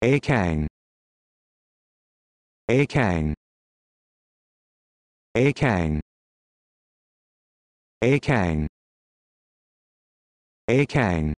A Kang. A Kang. A Kang. A Kang. A Kang.